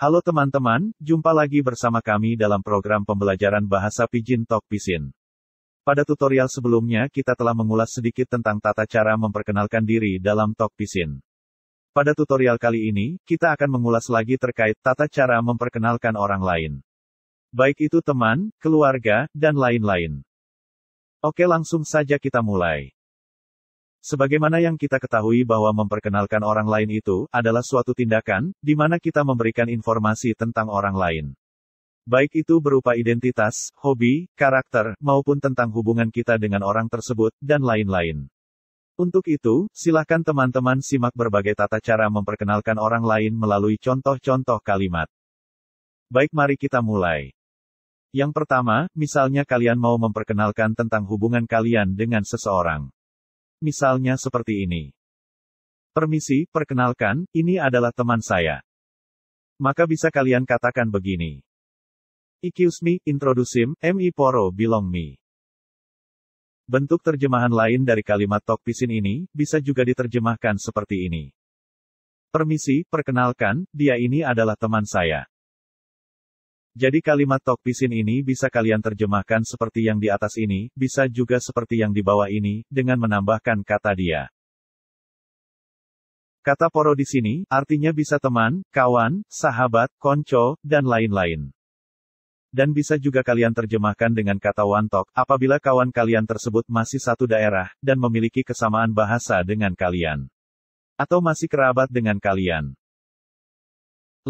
Halo teman-teman, jumpa lagi bersama kami dalam program pembelajaran bahasa Pijin Tok Pisin. Pada tutorial sebelumnya kita telah mengulas sedikit tentang tata cara memperkenalkan diri dalam Tok Pisin. Pada tutorial kali ini, kita akan mengulas lagi terkait tata cara memperkenalkan orang lain. Baik itu teman, keluarga, dan lain-lain. Oke langsung saja kita mulai. Sebagaimana yang kita ketahui bahwa memperkenalkan orang lain itu adalah suatu tindakan di mana kita memberikan informasi tentang orang lain. Baik itu berupa identitas, hobi, karakter, maupun tentang hubungan kita dengan orang tersebut, dan lain-lain. Untuk itu, silakan teman-teman simak berbagai tata cara memperkenalkan orang lain melalui contoh-contoh kalimat. Baik, mari kita mulai. Yang pertama, misalnya kalian mau memperkenalkan tentang hubungan kalian dengan seseorang misalnya seperti ini. Permisi, perkenalkan, ini adalah teman saya. Maka bisa kalian katakan begini. Excuse me, introduce him, mi poro belong me. Bentuk terjemahan lain dari kalimat talk pisin ini, bisa juga diterjemahkan seperti ini. Permisi, perkenalkan, dia ini adalah teman saya. Jadi kalimat tok pisin ini bisa kalian terjemahkan seperti yang di atas ini, bisa juga seperti yang di bawah ini, dengan menambahkan kata dia. Kata poro di sini, artinya bisa teman, kawan, sahabat, konco, dan lain-lain. Dan bisa juga kalian terjemahkan dengan kata wantok, apabila kawan kalian tersebut masih satu daerah, dan memiliki kesamaan bahasa dengan kalian. Atau masih kerabat dengan kalian.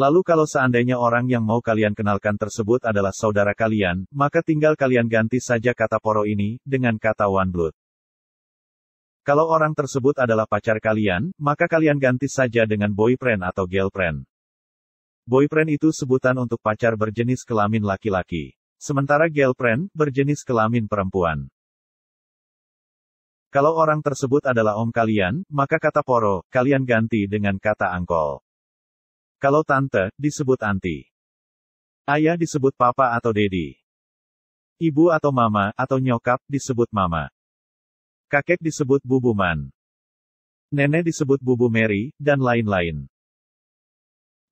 Lalu kalau seandainya orang yang mau kalian kenalkan tersebut adalah saudara kalian, maka tinggal kalian ganti saja kata poro ini, dengan kata one blood. Kalau orang tersebut adalah pacar kalian, maka kalian ganti saja dengan boyfriend atau girlfriend. Boyfriend itu sebutan untuk pacar berjenis kelamin laki-laki. Sementara girlfriend, berjenis kelamin perempuan. Kalau orang tersebut adalah om kalian, maka kata poro, kalian ganti dengan kata angkol. Kalau tante, disebut anti. Ayah disebut papa atau dedi. Ibu atau mama, atau nyokap, disebut mama. Kakek disebut bubuman. Nenek disebut bubu Mary, dan lain-lain.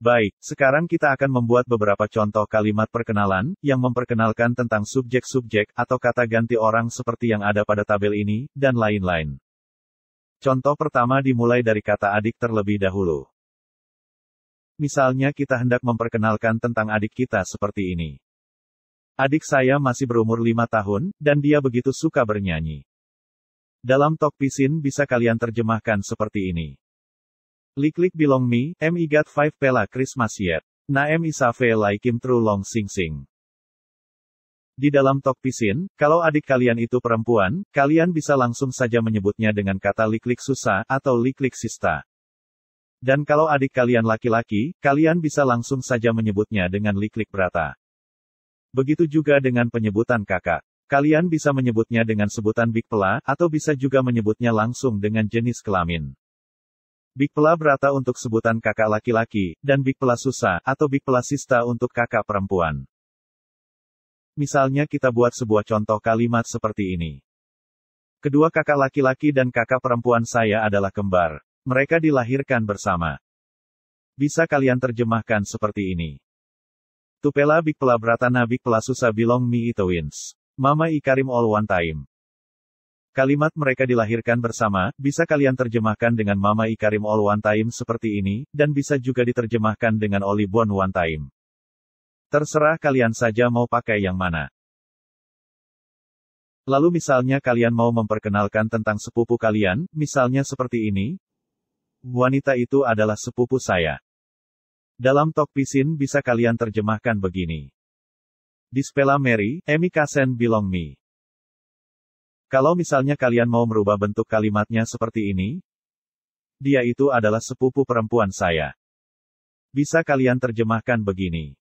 Baik, sekarang kita akan membuat beberapa contoh kalimat perkenalan, yang memperkenalkan tentang subjek-subjek, atau kata ganti orang seperti yang ada pada tabel ini, dan lain-lain. Contoh pertama dimulai dari kata adik terlebih dahulu. Misalnya kita hendak memperkenalkan tentang adik kita seperti ini. Adik saya masih berumur 5 tahun, dan dia begitu suka bernyanyi. Dalam talk pisin bisa kalian terjemahkan seperti ini. Liklik bilong mi, em Got five pela Christmas yet. Na em Like Him true long sing sing. Di dalam talk pisin, kalau adik kalian itu perempuan, kalian bisa langsung saja menyebutnya dengan kata liklik susa atau liklik sista. Dan kalau adik kalian laki-laki, kalian bisa langsung saja menyebutnya dengan liklik berata. Begitu juga dengan penyebutan kakak. Kalian bisa menyebutnya dengan sebutan big pela atau bisa juga menyebutnya langsung dengan jenis kelamin. Big pela berata untuk sebutan kakak laki-laki, dan big pela susa, atau big pela sista untuk kakak perempuan. Misalnya kita buat sebuah contoh kalimat seperti ini. Kedua kakak laki-laki dan kakak perempuan saya adalah kembar. Mereka dilahirkan bersama. Bisa kalian terjemahkan seperti ini. Tupela big pela Nabik big pela bilong mi wins. Mama ikarim all one time. Kalimat mereka dilahirkan bersama, bisa kalian terjemahkan dengan Mama Ikarim all one time seperti ini, dan bisa juga diterjemahkan dengan Oli Bon one time. Terserah kalian saja mau pakai yang mana. Lalu misalnya kalian mau memperkenalkan tentang sepupu kalian, misalnya seperti ini, Wanita itu adalah sepupu saya. Dalam Tok pisin bisa kalian terjemahkan begini. Dispela Mary, Emi Kasen Bilong Mi. Kalau misalnya kalian mau merubah bentuk kalimatnya seperti ini, dia itu adalah sepupu perempuan saya. Bisa kalian terjemahkan begini.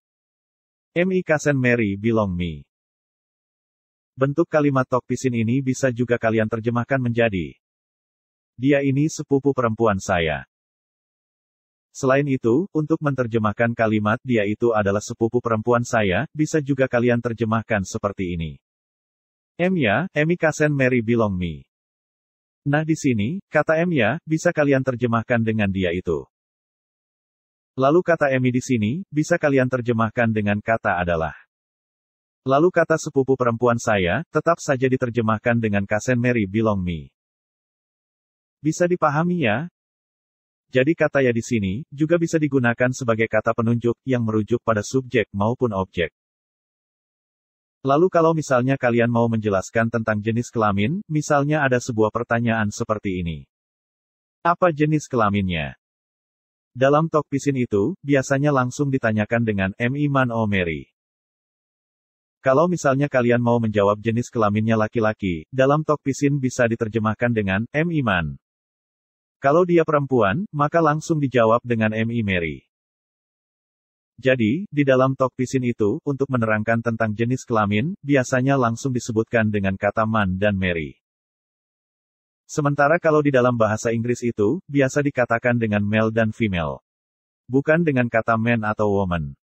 Emi Kasen Mary bilong mi. Bentuk kalimat Tok pisin ini bisa juga kalian terjemahkan menjadi dia ini sepupu perempuan saya. Selain itu, untuk menerjemahkan kalimat dia itu adalah sepupu perempuan saya, bisa juga kalian terjemahkan seperti ini. Emya, Emi Kasen Mary bilong mi. Nah di sini, kata Emya, bisa kalian terjemahkan dengan dia itu. Lalu kata Emi di sini, bisa kalian terjemahkan dengan kata adalah. Lalu kata sepupu perempuan saya, tetap saja diterjemahkan dengan Kasen Mary bilong mi. Bisa dipahami ya? Jadi kata ya di sini, juga bisa digunakan sebagai kata penunjuk, yang merujuk pada subjek maupun objek. Lalu kalau misalnya kalian mau menjelaskan tentang jenis kelamin, misalnya ada sebuah pertanyaan seperti ini. Apa jenis kelaminnya? Dalam talk pisin itu, biasanya langsung ditanyakan dengan M. Iman O. Mary. Kalau misalnya kalian mau menjawab jenis kelaminnya laki-laki, dalam talk pisin bisa diterjemahkan dengan M. Iman. Kalau dia perempuan, maka langsung dijawab dengan M.I. Mary. Jadi, di dalam talk pisin itu, untuk menerangkan tentang jenis kelamin, biasanya langsung disebutkan dengan kata man dan Mary. Sementara kalau di dalam bahasa Inggris itu, biasa dikatakan dengan male dan female. Bukan dengan kata man atau woman.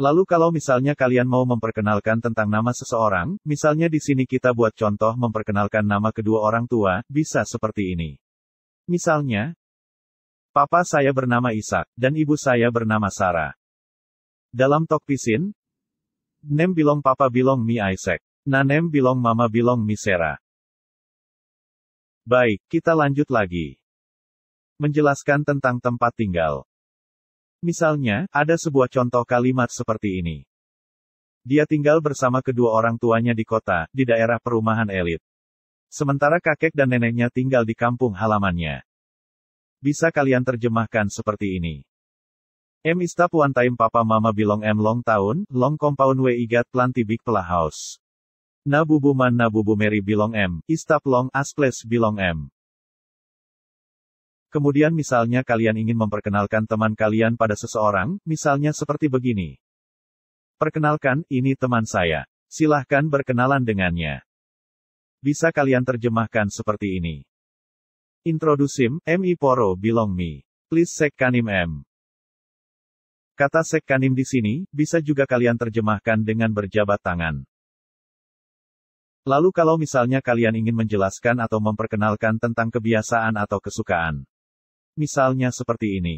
Lalu kalau misalnya kalian mau memperkenalkan tentang nama seseorang, misalnya di sini kita buat contoh memperkenalkan nama kedua orang tua, bisa seperti ini. Misalnya, Papa saya bernama Ishak, dan ibu saya bernama Sarah. Dalam tok Pisin, Nem bilong papa bilong mi Isaac. Nanem bilong mama bilong mi Sarah. Baik, kita lanjut lagi. Menjelaskan tentang tempat tinggal. Misalnya, ada sebuah contoh kalimat seperti ini. Dia tinggal bersama kedua orang tuanya di kota, di daerah perumahan elit. Sementara kakek dan neneknya tinggal di kampung halamannya. Bisa kalian terjemahkan seperti ini. M istap one time papa mama bilong M long tahun, long compound we igat planti big pela house. Nabubu man nabubu meri bilong M, istap long asples bilong M. Kemudian misalnya kalian ingin memperkenalkan teman kalian pada seseorang, misalnya seperti begini. Perkenalkan, ini teman saya. Silahkan berkenalan dengannya. Bisa kalian terjemahkan seperti ini. Introducim, M. M.I. Poro belong me. Please sekkanim M. Kata sekkanim di sini, bisa juga kalian terjemahkan dengan berjabat tangan. Lalu kalau misalnya kalian ingin menjelaskan atau memperkenalkan tentang kebiasaan atau kesukaan misalnya seperti ini.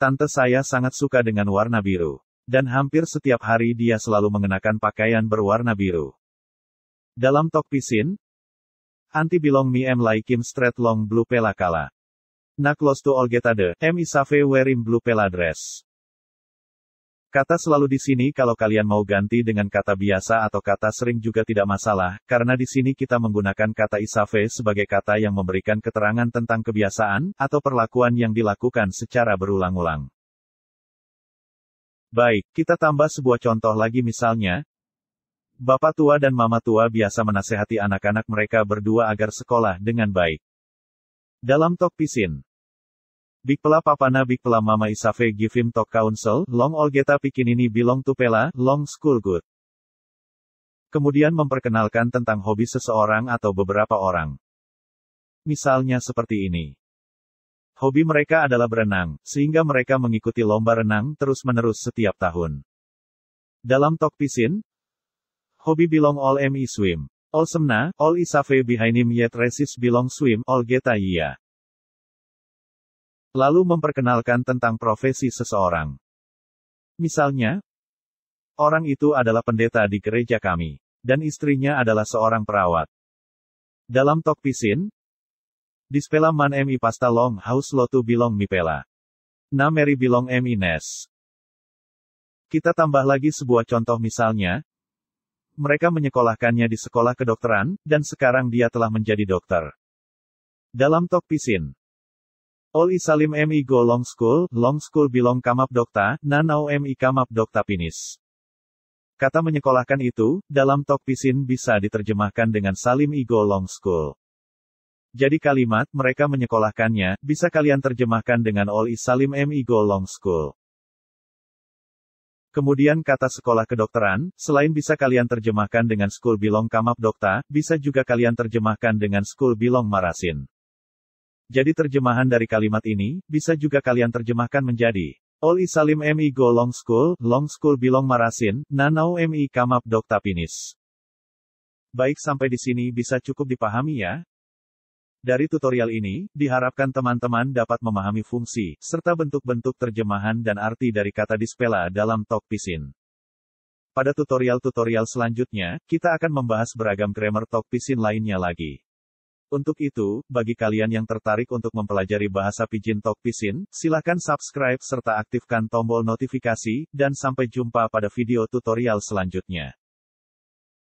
Tante saya sangat suka dengan warna biru. Dan hampir setiap hari dia selalu mengenakan pakaian berwarna biru. Dalam tok pisin, anti bilong mi em laikim straight long blue pelakala. close to getade, em isave wearing blue pela dress. Kata selalu di sini kalau kalian mau ganti dengan kata biasa atau kata sering juga tidak masalah, karena di sini kita menggunakan kata isafe sebagai kata yang memberikan keterangan tentang kebiasaan, atau perlakuan yang dilakukan secara berulang-ulang. Baik, kita tambah sebuah contoh lagi misalnya, Bapak tua dan mama tua biasa menasehati anak-anak mereka berdua agar sekolah dengan baik. Dalam tok pisin, Big Pela Papana Pela Mama Isafe give him talk counsel, long Olgeta Pikinini bilong Tupela, long school good. Kemudian memperkenalkan tentang hobi seseorang atau beberapa orang. Misalnya seperti ini. Hobi mereka adalah berenang, sehingga mereka mengikuti lomba renang terus-menerus setiap tahun. Dalam talk pisin, hobi bilong all ME swim. All semna, all isafe behind him yet resist bilong swim, all geta iya lalu memperkenalkan tentang profesi seseorang. Misalnya, orang itu adalah pendeta di gereja kami, dan istrinya adalah seorang perawat. Dalam tok pisin, Dispela man mi pasta long haus lotu bilong mipela. pela. Na meri bilong emi nes. Kita tambah lagi sebuah contoh misalnya, mereka menyekolahkannya di sekolah kedokteran, dan sekarang dia telah menjadi dokter. Dalam tok pisin, Oli Salim MI Go Long School, Long School Bilong Kamap Dokta, Nanau MI Kamap Dokta Pinis. Kata menyekolahkan itu, dalam Tok Pisin bisa diterjemahkan dengan Salim Igo Long School. Jadi kalimat, mereka menyekolahkannya, bisa kalian terjemahkan dengan Oli Salim MI Go Long School. Kemudian kata sekolah kedokteran, selain bisa kalian terjemahkan dengan School Bilong Kamap Dokta, bisa juga kalian terjemahkan dengan School Bilong Marasin. Jadi terjemahan dari kalimat ini, bisa juga kalian terjemahkan menjadi Oli Salim MI Go Long School, Long School Bilong Marasin, Nanau MI Kamap Dokta Pinis. Baik sampai di sini bisa cukup dipahami ya. Dari tutorial ini, diharapkan teman-teman dapat memahami fungsi, serta bentuk-bentuk terjemahan dan arti dari kata dispela dalam Talk Pisin. Pada tutorial-tutorial selanjutnya, kita akan membahas beragam grammar Talk Pisin lainnya lagi. Untuk itu, bagi kalian yang tertarik untuk mempelajari bahasa Pijin Tok Pisin, silakan subscribe serta aktifkan tombol notifikasi, dan sampai jumpa pada video tutorial selanjutnya.